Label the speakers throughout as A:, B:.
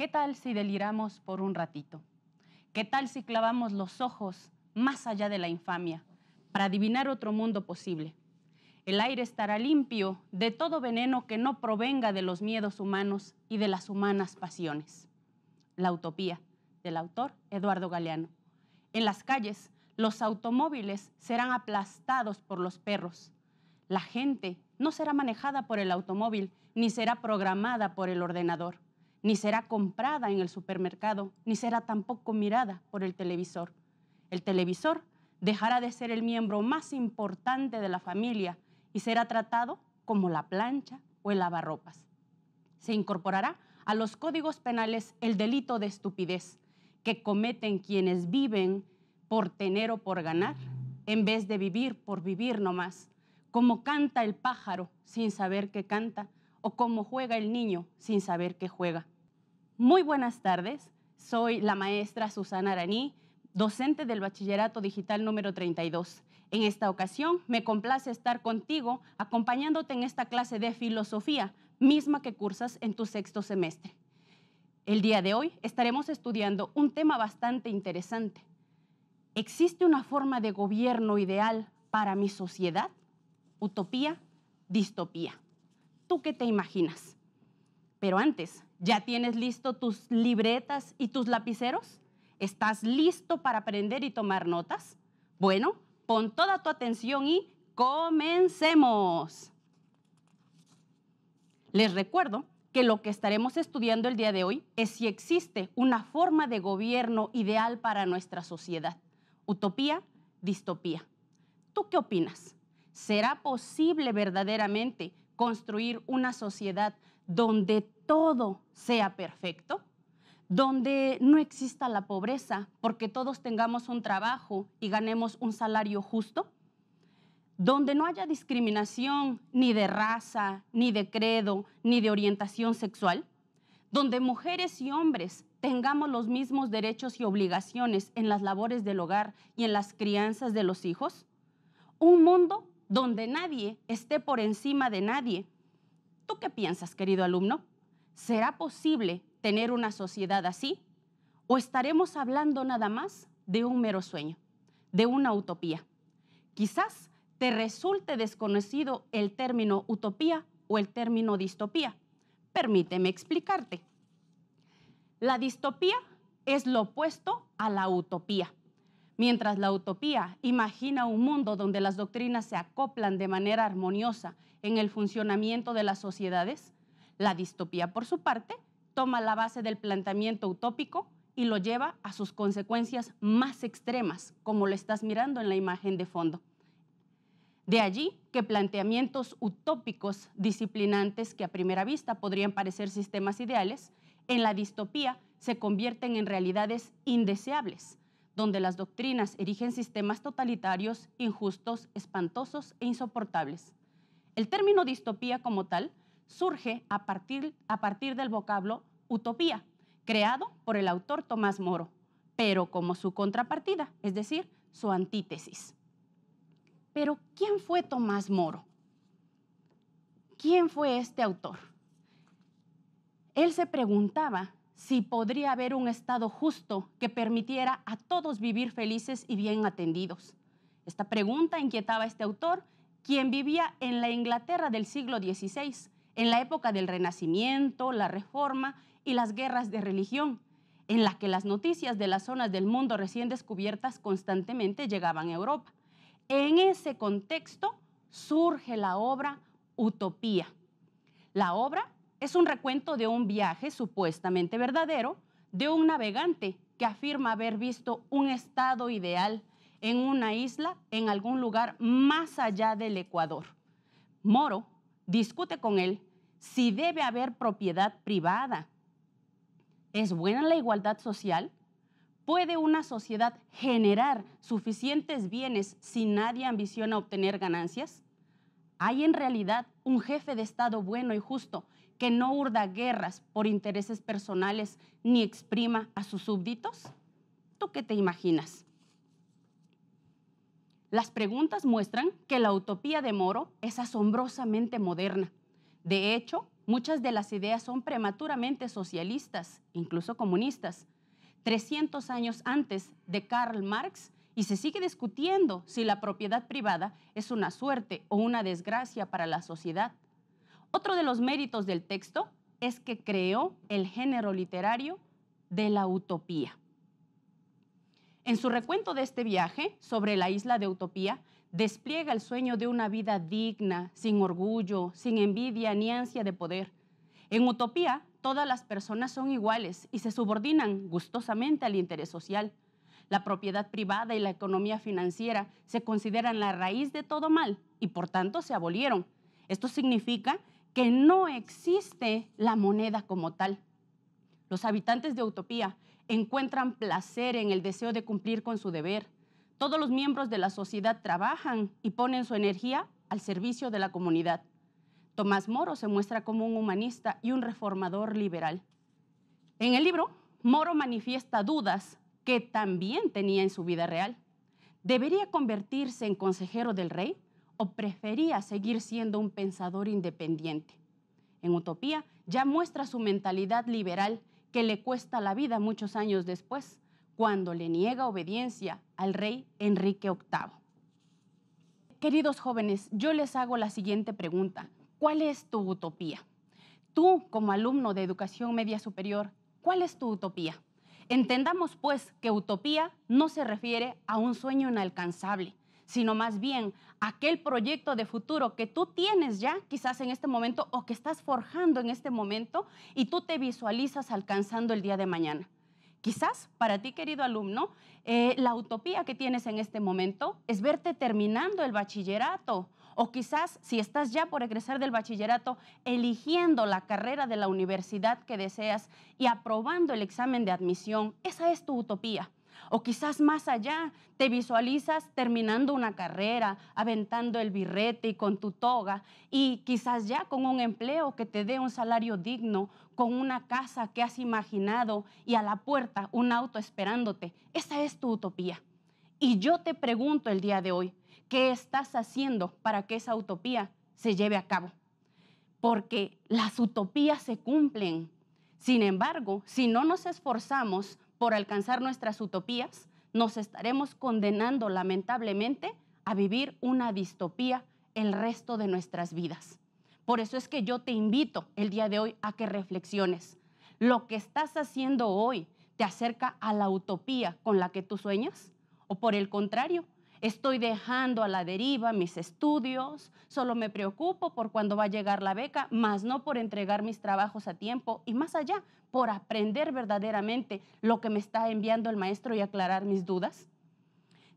A: ¿Qué tal si deliramos por un ratito? ¿Qué tal si clavamos los ojos más allá de la infamia para adivinar otro mundo posible? El aire estará limpio de todo veneno que no provenga de los miedos humanos y de las humanas pasiones. La utopía del autor Eduardo Galeano. En las calles, los automóviles serán aplastados por los perros. La gente no será manejada por el automóvil ni será programada por el ordenador ni será comprada en el supermercado, ni será tampoco mirada por el televisor. El televisor dejará de ser el miembro más importante de la familia y será tratado como la plancha o el lavarropas. Se incorporará a los códigos penales el delito de estupidez que cometen quienes viven por tener o por ganar, en vez de vivir por vivir nomás, como canta el pájaro sin saber que canta, o como juega el niño sin saber que juega. Muy buenas tardes, soy la maestra Susana Araní, docente del Bachillerato Digital número 32. En esta ocasión me complace estar contigo acompañándote en esta clase de filosofía, misma que cursas en tu sexto semestre. El día de hoy estaremos estudiando un tema bastante interesante. ¿Existe una forma de gobierno ideal para mi sociedad? ¿Utopía? ¿Distopía? ¿Tú qué te imaginas? Pero antes, ¿ya tienes listo tus libretas y tus lapiceros? ¿Estás listo para aprender y tomar notas? Bueno, pon toda tu atención y comencemos. Les recuerdo que lo que estaremos estudiando el día de hoy es si existe una forma de gobierno ideal para nuestra sociedad. Utopía, distopía. ¿Tú qué opinas? ¿Será posible verdaderamente construir una sociedad donde todo sea perfecto, donde no exista la pobreza, porque todos tengamos un trabajo y ganemos un salario justo, donde no haya discriminación ni de raza, ni de credo, ni de orientación sexual, donde mujeres y hombres tengamos los mismos derechos y obligaciones en las labores del hogar y en las crianzas de los hijos, un mundo donde nadie esté por encima de nadie, ¿Tú qué piensas, querido alumno? ¿Será posible tener una sociedad así? ¿O estaremos hablando nada más de un mero sueño, de una utopía? Quizás te resulte desconocido el término utopía o el término distopía. Permíteme explicarte. La distopía es lo opuesto a la utopía. Mientras la utopía imagina un mundo donde las doctrinas se acoplan de manera armoniosa en el funcionamiento de las sociedades, la distopía, por su parte, toma la base del planteamiento utópico y lo lleva a sus consecuencias más extremas, como lo estás mirando en la imagen de fondo. De allí que planteamientos utópicos disciplinantes que a primera vista podrían parecer sistemas ideales, en la distopía se convierten en realidades indeseables donde las doctrinas erigen sistemas totalitarios, injustos, espantosos e insoportables. El término distopía como tal surge a partir, a partir del vocablo utopía, creado por el autor Tomás Moro, pero como su contrapartida, es decir, su antítesis. Pero, ¿quién fue Tomás Moro? ¿Quién fue este autor? Él se preguntaba si podría haber un Estado justo que permitiera a todos vivir felices y bien atendidos. Esta pregunta inquietaba a este autor, quien vivía en la Inglaterra del siglo XVI, en la época del Renacimiento, la Reforma y las guerras de religión, en la que las noticias de las zonas del mundo recién descubiertas constantemente llegaban a Europa. En ese contexto surge la obra Utopía. La obra es un recuento de un viaje supuestamente verdadero de un navegante que afirma haber visto un estado ideal en una isla en algún lugar más allá del Ecuador. Moro discute con él si debe haber propiedad privada. ¿Es buena la igualdad social? ¿Puede una sociedad generar suficientes bienes si nadie ambiciona obtener ganancias? ¿Hay en realidad un jefe de Estado bueno y justo que no urda guerras por intereses personales ni exprima a sus súbditos? ¿Tú qué te imaginas? Las preguntas muestran que la utopía de Moro es asombrosamente moderna. De hecho, muchas de las ideas son prematuramente socialistas, incluso comunistas. 300 años antes de Karl Marx, y se sigue discutiendo si la propiedad privada es una suerte o una desgracia para la sociedad. Otro de los méritos del texto es que creó el género literario de la utopía. En su recuento de este viaje sobre la isla de Utopía, despliega el sueño de una vida digna, sin orgullo, sin envidia ni ansia de poder. En Utopía, todas las personas son iguales y se subordinan gustosamente al interés social. La propiedad privada y la economía financiera se consideran la raíz de todo mal y por tanto se abolieron. Esto significa que no existe la moneda como tal. Los habitantes de Utopía encuentran placer en el deseo de cumplir con su deber. Todos los miembros de la sociedad trabajan y ponen su energía al servicio de la comunidad. Tomás Moro se muestra como un humanista y un reformador liberal. En el libro, Moro manifiesta dudas que también tenía en su vida real. ¿Debería convertirse en consejero del rey? o prefería seguir siendo un pensador independiente. En Utopía ya muestra su mentalidad liberal que le cuesta la vida muchos años después, cuando le niega obediencia al rey Enrique VIII. Queridos jóvenes, yo les hago la siguiente pregunta. ¿Cuál es tu utopía? Tú, como alumno de educación media superior, ¿cuál es tu utopía? Entendamos, pues, que utopía no se refiere a un sueño inalcanzable, sino más bien aquel proyecto de futuro que tú tienes ya, quizás en este momento, o que estás forjando en este momento, y tú te visualizas alcanzando el día de mañana. Quizás para ti, querido alumno, eh, la utopía que tienes en este momento es verte terminando el bachillerato. O quizás, si estás ya por egresar del bachillerato, eligiendo la carrera de la universidad que deseas y aprobando el examen de admisión, esa es tu utopía. O quizás más allá, te visualizas terminando una carrera, aventando el birrete y con tu toga, y quizás ya con un empleo que te dé un salario digno, con una casa que has imaginado y a la puerta un auto esperándote. Esa es tu utopía. Y yo te pregunto el día de hoy, ¿qué estás haciendo para que esa utopía se lleve a cabo? Porque las utopías se cumplen. Sin embargo, si no nos esforzamos por alcanzar nuestras utopías, nos estaremos condenando lamentablemente a vivir una distopía el resto de nuestras vidas. Por eso es que yo te invito el día de hoy a que reflexiones. ¿Lo que estás haciendo hoy te acerca a la utopía con la que tú sueñas? ¿O por el contrario, Estoy dejando a la deriva mis estudios, solo me preocupo por cuándo va a llegar la beca, más no por entregar mis trabajos a tiempo y más allá, por aprender verdaderamente lo que me está enviando el maestro y aclarar mis dudas.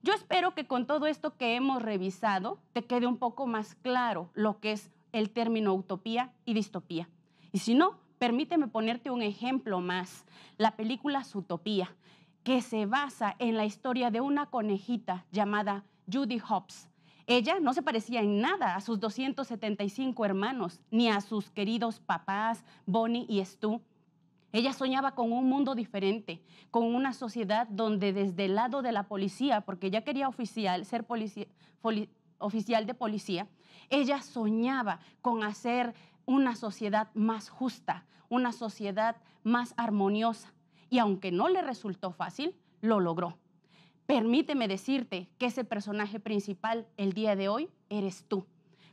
A: Yo espero que con todo esto que hemos revisado te quede un poco más claro lo que es el término utopía y distopía. Y si no, permíteme ponerte un ejemplo más, la película Utopía que se basa en la historia de una conejita llamada Judy Hobbs. Ella no se parecía en nada a sus 275 hermanos, ni a sus queridos papás, Bonnie y Stu. Ella soñaba con un mundo diferente, con una sociedad donde desde el lado de la policía, porque ella quería oficial, ser oficial de policía, ella soñaba con hacer una sociedad más justa, una sociedad más armoniosa y aunque no le resultó fácil, lo logró. Permíteme decirte que ese personaje principal el día de hoy eres tú.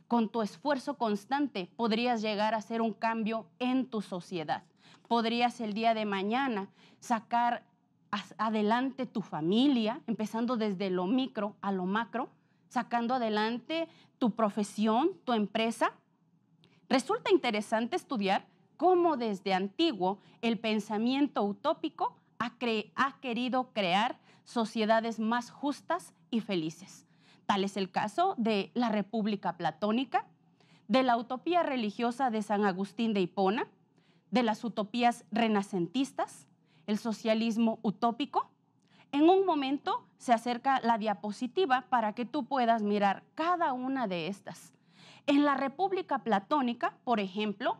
A: Con tu esfuerzo constante podrías llegar a hacer un cambio en tu sociedad. Podrías el día de mañana sacar adelante tu familia, empezando desde lo micro a lo macro, sacando adelante tu profesión, tu empresa. Resulta interesante estudiar cómo desde antiguo el pensamiento utópico ha, querido crear sociedades más justas y felices. Tal es el caso de la República Platónica, de la utopía religiosa de San Agustín de Hipona, de las utopías renacentistas, el socialismo utópico. En un momento se acerca la diapositiva para que tú puedas mirar cada una de estas. En la República Platónica, por ejemplo,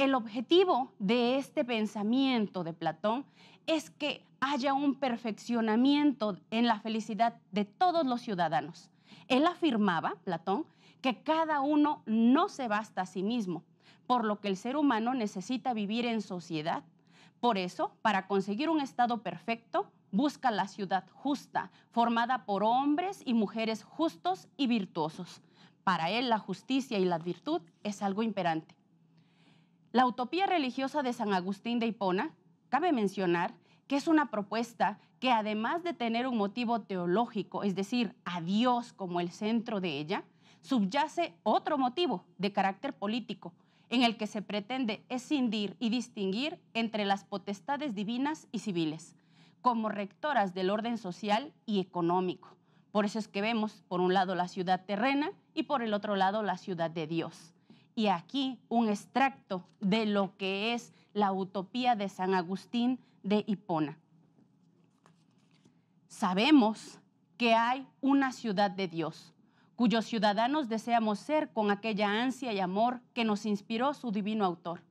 A: el objetivo de este pensamiento de Platón es que haya un perfeccionamiento en la felicidad de todos los ciudadanos. Él afirmaba, Platón, que cada uno no se basta a sí mismo, por lo que el ser humano necesita vivir en sociedad. Por eso, para conseguir un estado perfecto, busca la ciudad justa, formada por hombres y mujeres justos y virtuosos. Para él, la justicia y la virtud es algo imperante. La Utopía Religiosa de San Agustín de Hipona, cabe mencionar que es una propuesta que además de tener un motivo teológico, es decir, a Dios como el centro de ella, subyace otro motivo de carácter político, en el que se pretende escindir y distinguir entre las potestades divinas y civiles, como rectoras del orden social y económico. Por eso es que vemos, por un lado, la ciudad terrena y por el otro lado, la ciudad de Dios y aquí un extracto de lo que es la utopía de San Agustín de Hipona. Sabemos que hay una ciudad de Dios, cuyos ciudadanos deseamos ser con aquella ansia y amor que nos inspiró su divino autor.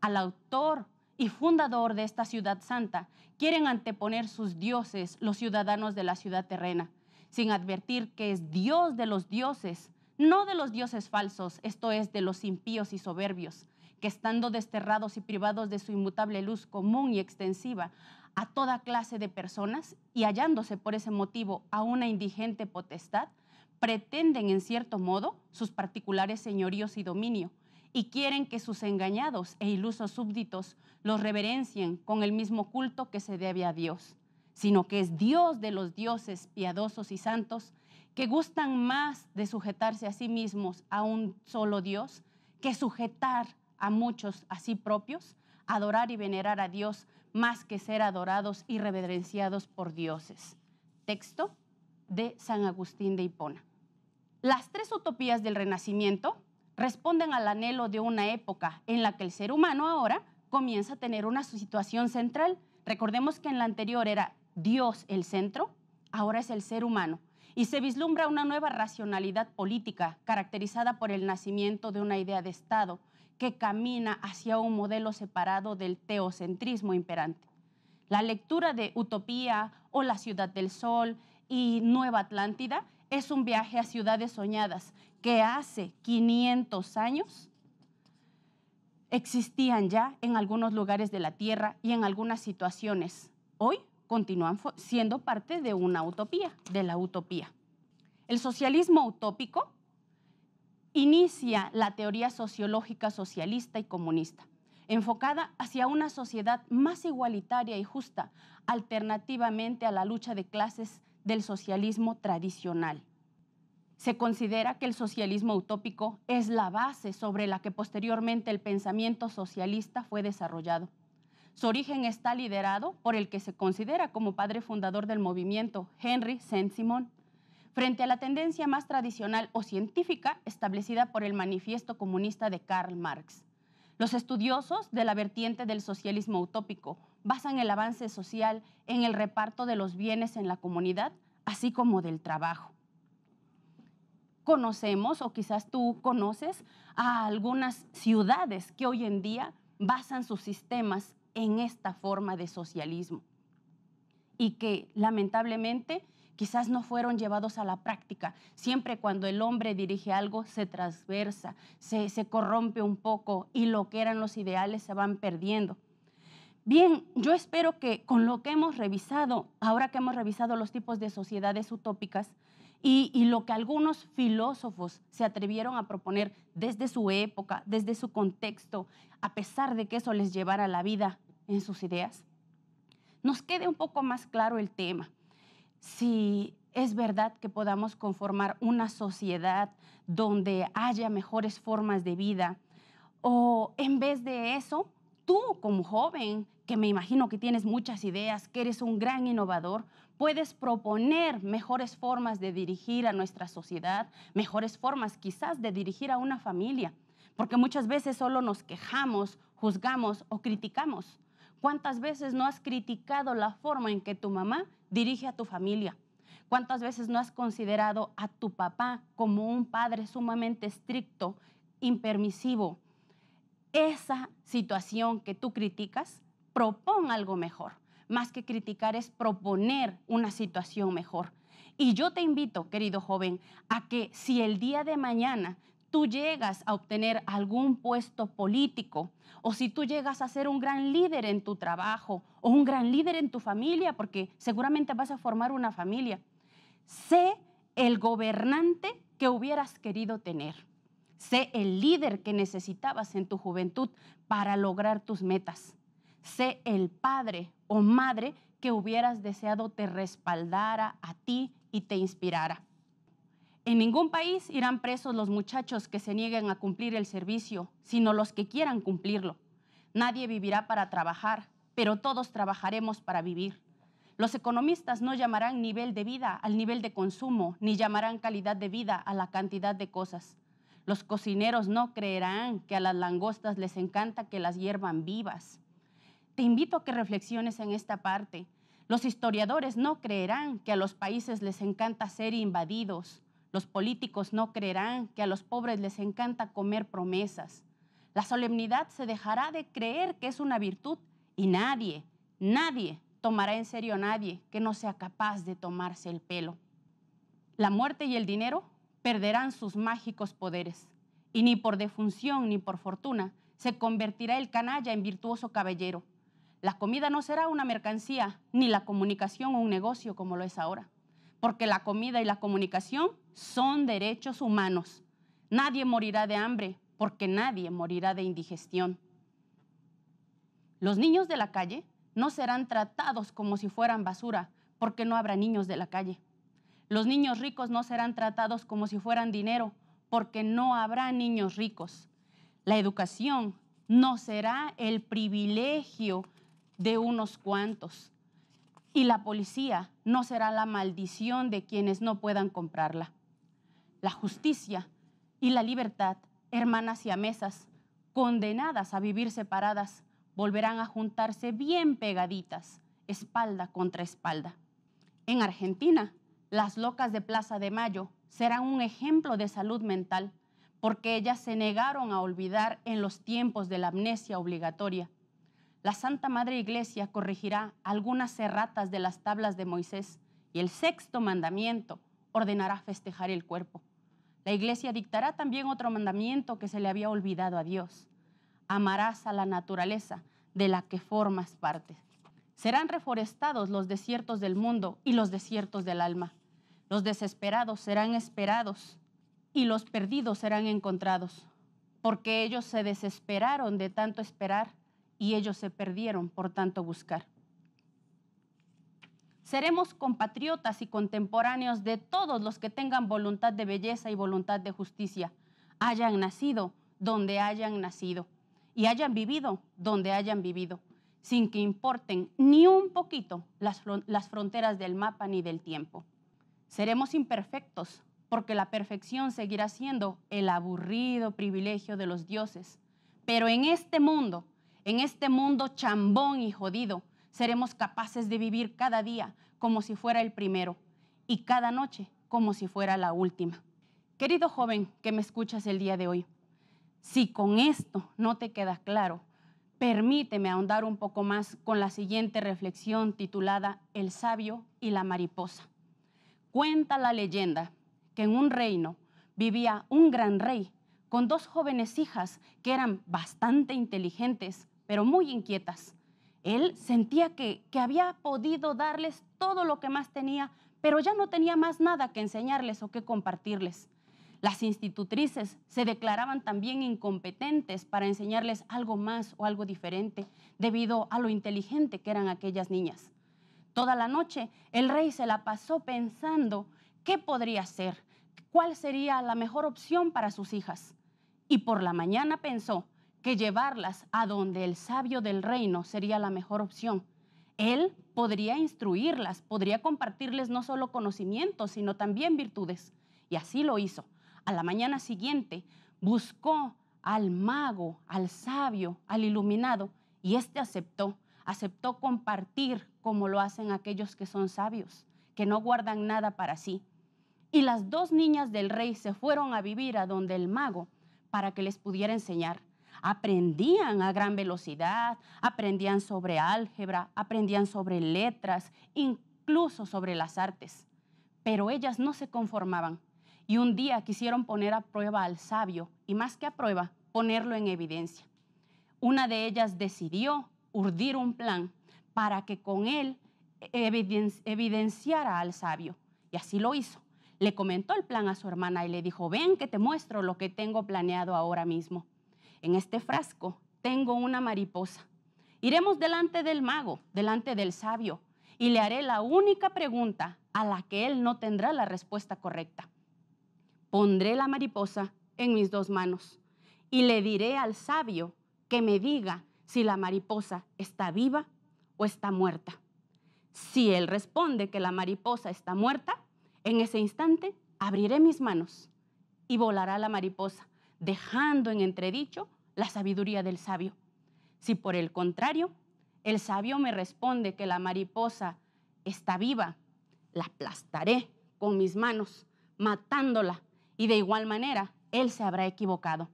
A: Al autor y fundador de esta ciudad santa, quieren anteponer sus dioses los ciudadanos de la ciudad terrena, sin advertir que es Dios de los dioses, no de los dioses falsos, esto es, de los impíos y soberbios, que estando desterrados y privados de su inmutable luz común y extensiva a toda clase de personas y hallándose por ese motivo a una indigente potestad, pretenden en cierto modo sus particulares señoríos y dominio y quieren que sus engañados e ilusos súbditos los reverencien con el mismo culto que se debe a Dios, sino que es Dios de los dioses piadosos y santos, que gustan más de sujetarse a sí mismos a un solo Dios que sujetar a muchos a sí propios, adorar y venerar a Dios más que ser adorados y reverenciados por dioses. Texto de San Agustín de Hipona. Las tres utopías del Renacimiento responden al anhelo de una época en la que el ser humano ahora comienza a tener una situación central. Recordemos que en la anterior era Dios el centro, ahora es el ser humano y se vislumbra una nueva racionalidad política caracterizada por el nacimiento de una idea de Estado que camina hacia un modelo separado del teocentrismo imperante. La lectura de Utopía o La Ciudad del Sol y Nueva Atlántida es un viaje a ciudades soñadas que hace 500 años existían ya en algunos lugares de la Tierra y en algunas situaciones. Hoy continúan siendo parte de una utopía, de la utopía. El socialismo utópico inicia la teoría sociológica socialista y comunista, enfocada hacia una sociedad más igualitaria y justa, alternativamente a la lucha de clases del socialismo tradicional. Se considera que el socialismo utópico es la base sobre la que posteriormente el pensamiento socialista fue desarrollado. Su origen está liderado por el que se considera como padre fundador del movimiento, Henry Saint-Simon. Frente a la tendencia más tradicional o científica establecida por el Manifiesto Comunista de Karl Marx, los estudiosos de la vertiente del socialismo utópico basan el avance social en el reparto de los bienes en la comunidad, así como del trabajo. Conocemos, o quizás tú conoces, a algunas ciudades que hoy en día basan sus sistemas en esta forma de socialismo y que lamentablemente quizás no fueron llevados a la práctica. Siempre cuando el hombre dirige algo se transversa, se, corrompe un poco y lo que eran los ideales se van perdiendo. Bien, yo espero que con lo que hemos revisado, ahora que hemos revisado los tipos de sociedades utópicas, y, lo que algunos filósofos se atrevieron a proponer desde su época, desde su contexto, a pesar de que eso les llevara la vida en sus ideas, nos quede un poco más claro el tema. Si es verdad que podamos conformar una sociedad donde haya mejores formas de vida, o en vez de eso, tú como joven, que me imagino que tienes muchas ideas, que eres un gran innovador, puedes proponer mejores formas de dirigir a nuestra sociedad, mejores formas quizás de dirigir a una familia, porque muchas veces solo nos quejamos, juzgamos o criticamos. ¿Cuántas veces no has criticado la forma en que tu mamá dirige a tu familia? ¿Cuántas veces no has considerado a tu papá como un padre sumamente estricto, impermisivo? Esa situación que tú criticas, propón algo mejor más que criticar es proponer una situación mejor. Y yo te invito, querido joven, a que si el día de mañana tú llegas a obtener algún puesto político o si tú llegas a ser un gran líder en tu trabajo o un gran líder en tu familia, porque seguramente vas a formar una familia, sé el gobernante que hubieras querido tener. Sé el líder que necesitabas en tu juventud para lograr tus metas sé el padre o madre que hubieras deseado te respaldara a ti y te inspirara. En ningún país irán presos los muchachos que se nieguen a cumplir el servicio, sino los que quieran cumplirlo. Nadie vivirá para trabajar, pero todos trabajaremos para vivir. Los economistas no llamarán nivel de vida al nivel de consumo, ni llamarán calidad de vida a la cantidad de cosas. Los cocineros no creerán que a las langostas les encanta que las hiervan vivas. Te invito a que reflexiones en esta parte. Los historiadores no creerán que a los países les encanta ser invadidos. Los políticos no creerán que a los pobres les encanta comer promesas. La solemnidad se dejará de creer que es una virtud y nadie, nadie tomará en serio a nadie que no sea capaz de tomarse el pelo. La muerte y el dinero perderán sus mágicos poderes y ni por defunción ni por fortuna se convertirá el canalla en virtuoso caballero la comida no será una mercancía, ni la comunicación un negocio como lo es ahora, porque la comida y la comunicación son derechos humanos. Nadie morirá de hambre, porque nadie morirá de indigestión. Los niños de la calle no serán tratados como si fueran basura, porque no habrá niños de la calle. Los niños ricos no serán tratados como si fueran dinero, porque no habrá niños ricos. La educación no será el privilegio de unos cuantos. Y la policía no será la maldición de quienes no puedan comprarla. La justicia y la libertad, hermanas y amesas, condenadas a vivir separadas, volverán a juntarse bien pegaditas, espalda contra espalda. En Argentina, las locas de Plaza de Mayo serán un ejemplo de salud mental, porque ellas se negaron a olvidar en los tiempos de la amnesia obligatoria la Santa Madre Iglesia corregirá algunas erratas de las tablas de Moisés y el sexto mandamiento ordenará festejar el cuerpo. La Iglesia dictará también otro mandamiento que se le había olvidado a Dios. Amarás a la naturaleza de la que formas parte. Serán reforestados los desiertos del mundo y los desiertos del alma. Los desesperados serán esperados y los perdidos serán encontrados, porque ellos se desesperaron de tanto esperar y ellos se perdieron por tanto buscar. Seremos compatriotas y contemporáneos de todos los que tengan voluntad de belleza y voluntad de justicia, hayan nacido donde hayan nacido y hayan vivido donde hayan vivido, sin que importen ni un poquito las, fronteras del mapa ni del tiempo. Seremos imperfectos porque la perfección seguirá siendo el aburrido privilegio de los dioses, pero en este mundo en este mundo chambón y jodido, seremos capaces de vivir cada día como si fuera el primero y cada noche como si fuera la última. Querido joven que me escuchas el día de hoy, si con esto no te queda claro, permíteme ahondar un poco más con la siguiente reflexión titulada El sabio y la mariposa. Cuenta la leyenda que en un reino vivía un gran rey con dos jóvenes hijas que eran bastante inteligentes, pero muy inquietas. Él sentía que, había podido darles todo lo que más tenía, pero ya no tenía más nada que enseñarles o que compartirles. Las institutrices se declaraban también incompetentes para enseñarles algo más o algo diferente debido a lo inteligente que eran aquellas niñas. Toda la noche el rey se la pasó pensando qué podría hacer, cuál sería la mejor opción para sus hijas. Y por la mañana pensó, que llevarlas a donde el sabio del reino sería la mejor opción. Él podría instruirlas, podría compartirles no solo conocimientos, sino también virtudes. Y así lo hizo. A la mañana siguiente buscó al mago, al sabio, al iluminado, y éste aceptó. Aceptó compartir como lo hacen aquellos que son sabios, que no guardan nada para sí. Y las dos niñas del rey se fueron a vivir a donde el mago para que les pudiera enseñar aprendían a gran velocidad, aprendían sobre álgebra, aprendían sobre letras, incluso sobre las artes. Pero ellas no se conformaban y un día quisieron poner a prueba al sabio y más que a prueba, ponerlo en evidencia. Una de ellas decidió urdir un plan para que con él evidenciara al sabio y así lo hizo. Le comentó el plan a su hermana y le dijo, ven que te muestro lo que tengo planeado ahora mismo en este frasco tengo una mariposa. Iremos delante del mago, delante del sabio, y le haré la única pregunta a la que él no tendrá la respuesta correcta. Pondré la mariposa en mis dos manos y le diré al sabio que me diga si la mariposa está viva o está muerta. Si él responde que la mariposa está muerta, en ese instante abriré mis manos y volará la mariposa dejando en entredicho la sabiduría del sabio. Si por el contrario, el sabio me responde que la mariposa está viva, la aplastaré con mis manos, matándola, y de igual manera él se habrá equivocado.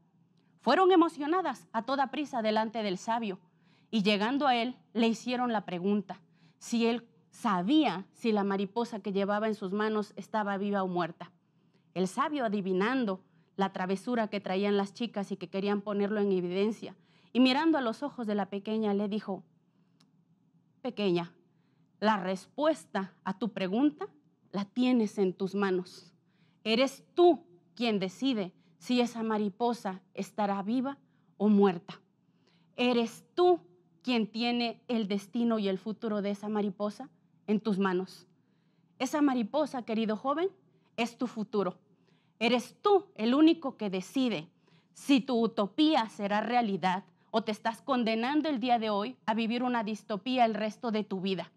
A: Fueron emocionadas a toda prisa delante del sabio, y llegando a él le hicieron la pregunta si él sabía si la mariposa que llevaba en sus manos estaba viva o muerta. El sabio, adivinando la travesura que traían las chicas y que querían ponerlo en evidencia. Y mirando a los ojos de la pequeña, le dijo, pequeña, la respuesta a tu pregunta la tienes en tus manos. Eres tú quien decide si esa mariposa estará viva o muerta. Eres tú quien tiene el destino y el futuro de esa mariposa en tus manos. Esa mariposa, querido joven, es tu futuro. Eres tú el único que decide si tu utopía será realidad o te estás condenando el día de hoy a vivir una distopía el resto de tu vida.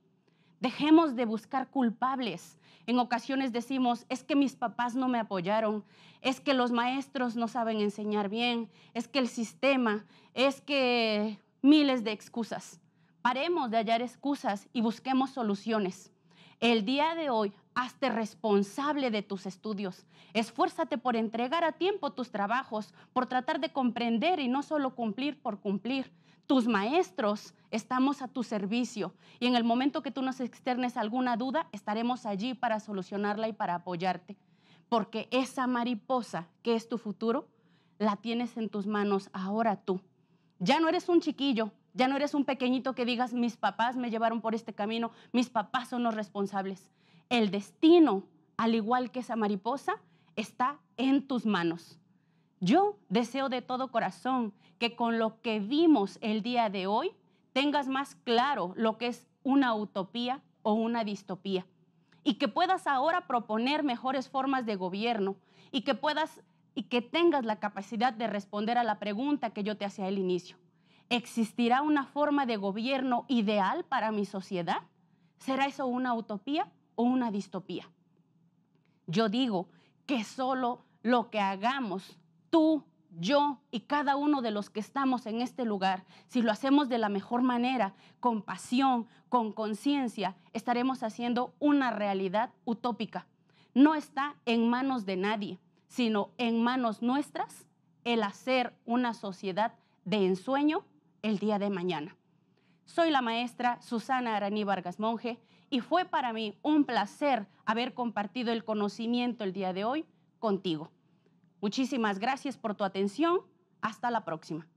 A: Dejemos de buscar culpables. En ocasiones decimos, es que mis papás no me apoyaron, es que los maestros no saben enseñar bien, es que el sistema, es que miles de excusas. Paremos de hallar excusas y busquemos soluciones. El día de hoy, hazte responsable de tus estudios. Esfuérzate por entregar a tiempo tus trabajos, por tratar de comprender y no solo cumplir por cumplir. Tus maestros estamos a tu servicio y en el momento que tú nos externes alguna duda, estaremos allí para solucionarla y para apoyarte. Porque esa mariposa que es tu futuro, la tienes en tus manos ahora tú. Ya no eres un chiquillo, ya no eres un pequeñito que digas, mis papás me llevaron por este camino, mis papás son los responsables. El destino, al igual que esa mariposa, está en tus manos. Yo deseo de todo corazón que con lo que vimos el día de hoy tengas más claro lo que es una utopía o una distopía y que puedas ahora proponer mejores formas de gobierno y que puedas y que tengas la capacidad de responder a la pregunta que yo te hacía al inicio. ¿Existirá una forma de gobierno ideal para mi sociedad? ¿Será eso una utopía o una distopía? Yo digo que solo lo que hagamos tú, yo y cada uno de los que estamos en este lugar, si lo hacemos de la mejor manera, con pasión, con conciencia, estaremos haciendo una realidad utópica. No está en manos de nadie, sino en manos nuestras el hacer una sociedad de ensueño el día de mañana. Soy la maestra Susana Araní Vargas Monge y fue para mí un placer haber compartido el conocimiento el día de hoy contigo. Muchísimas gracias por tu atención. Hasta la próxima.